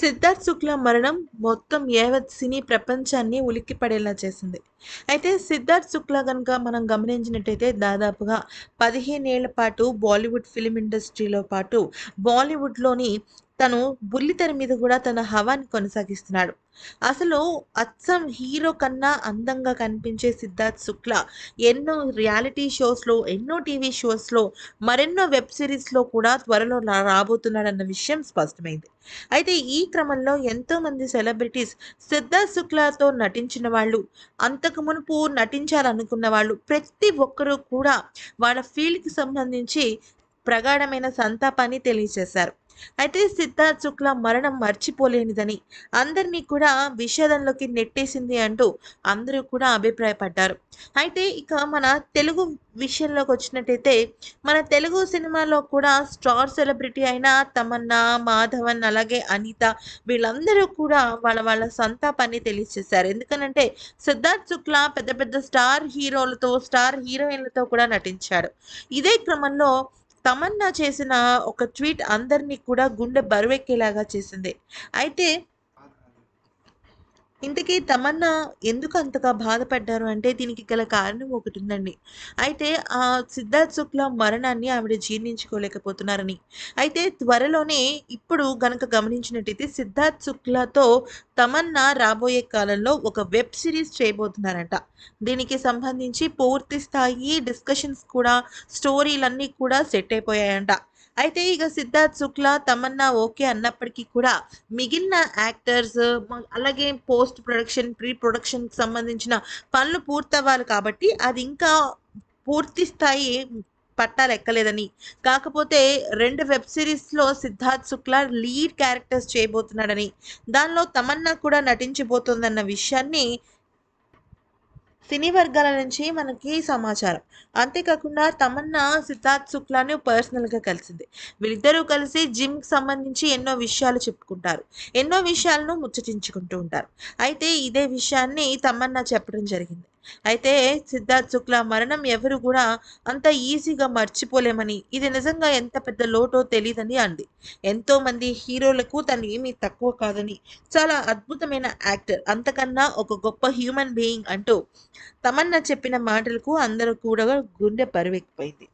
సిద్ధార్థ్ శుక్లా మరణం మొత్తం యావత్ సినీ ప్రపంచాన్ని పడేలా చేసింది అయితే సిద్ధార్థ్ శుక్లా కనుక మనం గమనించినట్టయితే దాదాపుగా పదిహేనేళ్ల పాటు బాలీవుడ్ ఫిలిం ఇండస్ట్రీలో పాటు బాలీవుడ్లోని తను బుల్లితెర మీద కూడా తన హవాన్ని కొనసాగిస్తున్నాడు అసలు అచ్చం హీరో కన్నా అందంగా కనిపించే సిద్ధార్థ్ శుక్లా ఎన్నో రియాలిటీ షోస్లో ఎన్నో టీవీ షోస్లో మరెన్నో వెబ్ సిరీస్లో కూడా త్వరలో రాబోతున్నాడన్న విషయం స్పష్టమైంది అయితే ఈ క్రమంలో ఎంతోమంది సెలబ్రిటీస్ సిద్ధార్థ్ శుక్లాతో నటించిన వాళ్ళు అంతకు మునుపు నటించాలనుకున్న వాళ్ళు ప్రతి ఒక్కరూ కూడా వాళ్ళ ఫీల్డ్కి సంబంధించి ప్రగాఢమైన సంతాపాన్ని తెలియజేశారు అయితే సిద్ధార్థ్ శుక్లా మరణం మర్చిపోలేనిదని అందరినీ కూడా విషాదంలోకి నెట్టేసింది అంటూ అందరూ కూడా అభిప్రాయపడ్డారు అయితే ఇక మన తెలుగు విషయంలోకి వచ్చినట్టయితే మన తెలుగు సినిమాలో కూడా స్టార్ సెలబ్రిటీ అయిన తమన్నా మాధవన్ అలాగే అనిత వీళ్ళందరూ కూడా వాళ్ళ వాళ్ళ సంతాపాన్ని తెలియజేశారు ఎందుకనంటే సిద్ధార్థ్ శుక్లా పెద్ద పెద్ద స్టార్ హీరోలతో స్టార్ హీరోయిన్లతో కూడా నటించాడు ఇదే క్రమంలో తమన్నా చేసిన ఒక ట్వీట్ అందరినీ కూడా గుండె బరువెక్కేలాగా చేసింది అయితే ఇంతకీ తమన్నా ఎందుకు అంతగా బాధపడ్డారు అంటే దీనికి గల కారణం ఒకటి ఉందండి అయితే ఆ సిద్ధార్థ్ శుక్లా మరణాన్ని ఆవిడ జీర్ణించుకోలేకపోతున్నారని అయితే త్వరలోనే ఇప్పుడు గనక గమనించినట్టయితే సిద్ధార్థ్ శుక్లాతో తమన్నా రాబోయే కాలంలో ఒక వెబ్ సిరీస్ చేయబోతున్నారంట దీనికి సంబంధించి పూర్తి స్థాయి డిస్కషన్స్ కూడా స్టోరీలన్నీ కూడా సెట్ అయిపోయాయంట అయితే ఇక సిద్ధార్థ్ శుక్లా తమన్నా ఓకే అన్నప్పటికీ కూడా మిగిలిన యాక్టర్స్ అలాగే పోస్ట్ ప్రొడక్షన్ ప్రీ ప్రొడక్షన్కి సంబంధించిన పనులు పూర్తవ్వాలి కాబట్టి అది ఇంకా పూర్తి స్థాయి పట్టాలు ఎక్కలేదని కాకపోతే రెండు వెబ్ సిరీస్లో సిద్ధార్థ్ శుక్లా లీడ్ క్యారెక్టర్స్ చేయబోతున్నాడని దానిలో తమన్నా కూడా నటించబోతోందన్న విషయాన్ని సినీ వర్గాల నుంచి మనకి సమాచారం అంతేకాకుండా తమన్నా సిద్ధార్థ్ శుక్లాని పర్సనల్గా కలిసింది వీళ్ళిద్దరూ కలిసి జిమ్కి సంబంధించి ఎన్నో విషయాలు చెప్పుకుంటారు ఎన్నో విషయాలను ముచ్చటించుకుంటూ ఉంటారు అయితే ఇదే విషయాన్ని తమన్నా చెప్పడం జరిగింది అయితే సిద్ధార్థ్ శుక్లా మరణం ఎవరు కూడా అంత ఈజీగా మర్చిపోలేమని ఇది నిజంగా ఎంత పెద్ద లోటో తెలియదని అంది ఎంతో మంది హీరోలకు తను ఏమీ తక్కువ కాదని చాలా అద్భుతమైన యాక్టర్ అంతకన్నా ఒక గొప్ప హ్యూమన్ బీయింగ్ అంటూ తమన్నా చెప్పిన మాటలకు అందరూ కూడా గుండె పరివెక్కిపోయింది